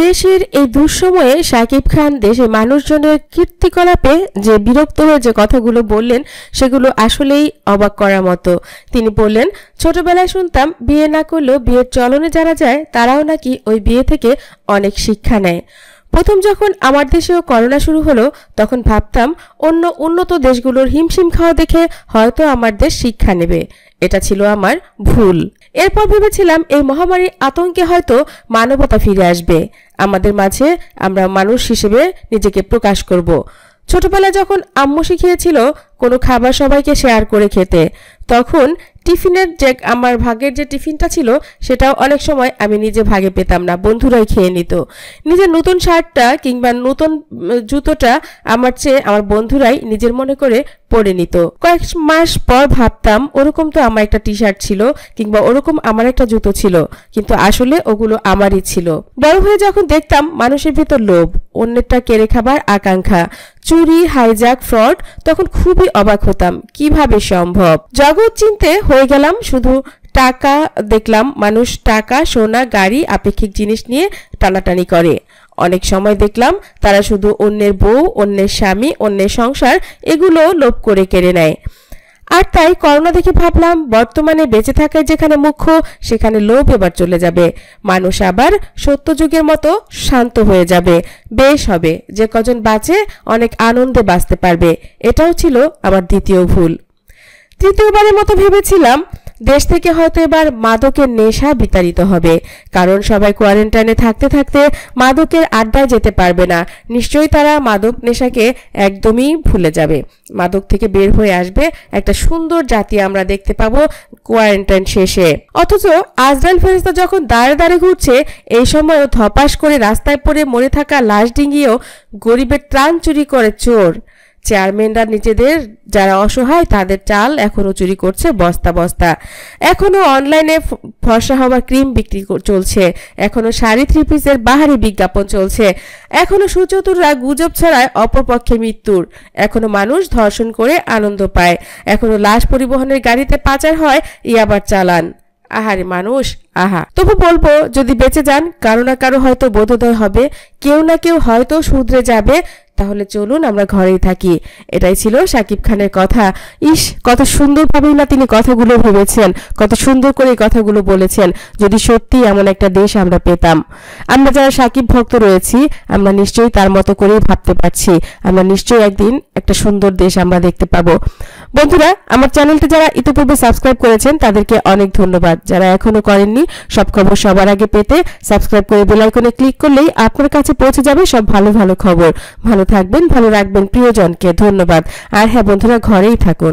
দেশের এই দুঃসময়ে সাকিব খান দেশে মানুষজনের কীর্তিকলাপে যে বিরক্ত হয়ে যে কথাগুলো বললেন সেগুলো আসলেই অবাক করার মতো তিনি বললেন ছোটবেলায় শুনতাম বিয়ে না করলেও বিয়ের চলনে যারা যায় তারাও নাকি ওই বিয়ে থেকে অনেক শিক্ষা নেয় প্রথম যখন আমার দেশেও করোনা শুরু হলো তখন ভাবতাম অন্য উন্নত দেশগুলোর হিমশিম খাওয়া দেখে হয়তো আমার দেশ শিক্ষা নেবে এটা ছিল আমার ভুল এরপর ভেবেছিলাম এই মহামারীর আতঙ্কে হয়তো মানবতা ফিরে আসবে আমাদের মাঝে আমরা মানুষ হিসেবে নিজেকে প্রকাশ করব ছোটবেলা যখন আম্মু শিখিয়েছিল কোনো খাবার সবাইকে শেয়ার করে খেতে তখন টিফিনের যে আমার ভাগের যে টিফিনটা ছিল সেটাও অনেক সময় আমি নিজে ভাগে পেতাম না বন্ধুরাই খেয়ে নিত নিজের নতুন শার্টটা কিংবা নতুন জুতোটা আমার চেয়ে আমার বন্ধুরাই নিজের মনে করে পরে নিত কয়েক মাস পর ভাবতাম ওরকম তো আমার একটা টি শার্ট ছিল কিংবা ওরকম আমার একটা জুতো ছিল কিন্তু আসলে ওগুলো আমারই ছিল বড় হয়ে যখন দেখতাম মানুষের ভিতর লোভ অন্যেরটা কেড়ে খাবার আকাঙ্ক্ষা চুরি হাইজ্যাক ফ্রড তখন খুবই অবাক হতাম কিভাবে সম্ভব জগৎ চিনতে হয়ে গেলাম শুধু টাকা দেখলাম মানুষ টাকা সোনা গাড়ি আপেক্ষিক জিনিস নিয়ে টানাটানি করে অনেক সময় দেখলাম তারা শুধু অন্যের বউ অন্যের স্বামী অন্যের সংসার এগুলো লোভ করে কেড়ে নেয় আর তাই করোনা দেখে ভাবলাম বর্তমানে বেঁচে থাকায় যেখানে মুখ্য সেখানে লোভ এবার চলে যাবে মানুষ আবার সত্যযুগের মতো শান্ত হয়ে যাবে বেশ হবে যে কজন বাঁচে অনেক আনন্দে বাঁচতে পারবে এটাও ছিল আমার দ্বিতীয় ভুল তৃতীয়বারের মতো ভেবেছিলাম দেশ থেকে হয়তো এবার মাদকের নেশা বিতাড়িত হবে কারণ সবাই কোয়ারেন্টাইনে থাকতে থাকতে মাদকের আড্ডায় যেতে পারবে না নিশ্চয়ই তারা মাদক নেশাকে একদমই ভুলে যাবে মাদক থেকে বের হয়ে আসবে একটা সুন্দর জাতি আমরা দেখতে পাবো কোয়ারেন্টাইন শেষে অথচ আজরাল ফেরেস্তা যখন দাঁড়ে দাঁড়ে ঘুরছে এই সময়ও ধপাস করে রাস্তায় পড়ে মরে থাকা লাশ ডিঙ্গিয়েও গরিবের ত্রাণ চুরি করে চোর চেয়ারম্যানরা নিজেদের যারা অসহায় তাদের চাল এখনও চুরি করছে বস্তা বস্তা এখনও অনলাইনে ফর্সা হওয়ার ক্রিম বিক্রি চলছে এখনও শাড়ি থ্রি পিসের বাহারি বিজ্ঞাপন চলছে এখনও সুচতুররা গুজব ছড়ায় অপরপক্ষে মৃত্যুর এখনও মানুষ ধর্ষণ করে আনন্দ পায় এখনও লাশ পরিবহনের গাড়িতে পাচার হয় ইয়াবার চালান আহারে মানুষ আহা তবু বলবো যদি বেঁচে যান কারো না কারো হয়তো বোধোদয় হবে কেউ না কেউ হয়তো শুধরে যাবে তাহলে চলুন আমরা ঘরেই থাকি এটাই ছিল সাকিব খানের কথা ইস কত সুন্দরভাবেই না তিনি কথাগুলো ভেবেছেন কত সুন্দর করে কথাগুলো বলেছেন যদি সত্যি এমন একটা দেশ আমরা পেতাম আমরা যারা সাকিব ভক্ত রয়েছি আমরা নিশ্চয়ই তার মতো করেই ভাবতে পারছি আমরা নিশ্চয়ই একদিন একটা সুন্দর দেশ আমরা দেখতে পাবো বন্ধুরা আমার চ্যানেলটি যারা ইতিপূর্বে সাবস্ক্রাইব করেছেন তাদেরকে অনেক ধন্যবাদ যারা এখনো করেননি সব খবর সবার আগে পেতে সাবস্ক্রাইব করে বেলাইকনে ক্লিক করলেই আপনার কাছে পৌঁছে যাবে সব ভালো ভালো খবর ভালো থাকবেন ভালো রাখবেন প্রিয়জনকে ধন্যবাদ আর হ্যাঁ বন্ধুরা ঘরেই থাকুন